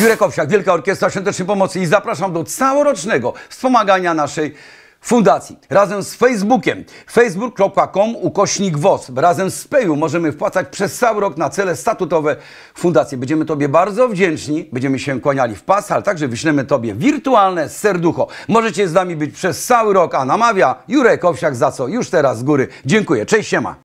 Jurek Owsiak, Wielka Orkiestra Świątecznej Pomocy i zapraszam do całorocznego wspomagania naszej Fundacji razem z Facebookiem facebook.com ukośnik WOS. razem z Peju możemy wpłacać przez cały rok na cele statutowe fundacji. Będziemy Tobie bardzo wdzięczni, będziemy się kłaniali w pas, ale także wyślemy Tobie wirtualne serducho. Możecie z nami być przez cały rok, a namawia Jurek Owsiak, za co już teraz z góry dziękuję. Cześć, siema!